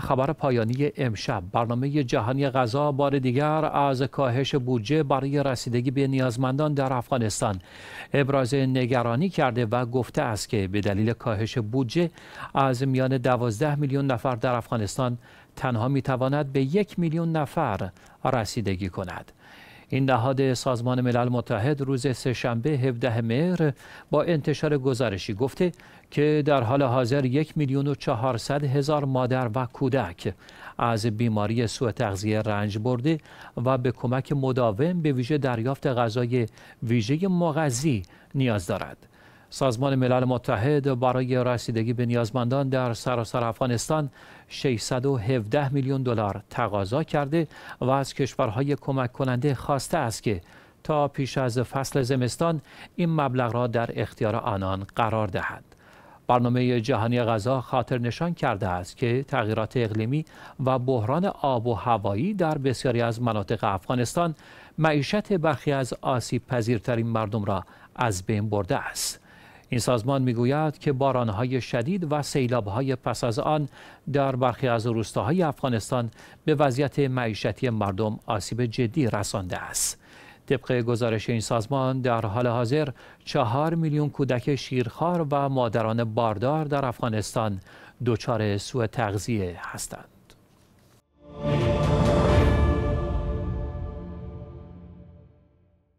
خبر پایانی امشب برنامه جهانی غذا بار دیگر از کاهش بودجه برای رسیدگی به نیازمندان در افغانستان ابراز نگرانی کرده و گفته است که به دلیل کاهش بودجه از میان 12 میلیون نفر در افغانستان تنها میتواند به یک میلیون نفر رسیدگی کند این نهاد سازمان ملل متحد روز سهشنبه 17 مهر با انتشار گزارشی گفته که در حال حاضر یک میلیون و چهارصد هزار مادر و کودک از بیماری سوء تغذیه رنج برده و به کمک مداوم به ویژه دریافت غذای ویژه مغذی نیاز دارد. سازمان ملل متحد برای رسیدگی به نیازمندان در سراسر افغانستان 617 میلیون دلار تقاضا کرده و از کشورهای کمک کننده خواسته است که تا پیش از فصل زمستان این مبلغ را در اختیار آنان قرار دهند. برنامه جهانی غذا خاطر نشان کرده است که تغییرات اقلیمی و بحران آب و هوایی در بسیاری از مناطق افغانستان معیشت برخی از آسیب پذیرترین مردم را از بین برده است. این سازمان میگوید که بارانهای شدید و سیلابهای پس از آن در برخی از روستاهای افغانستان به وضعیت معیشتی مردم آسیب جدی رسانده است. طبق گزارش این سازمان در حال حاضر چهار میلیون کودک شیرخوار و مادران باردار در افغانستان دچار سوء تغذیه هستند.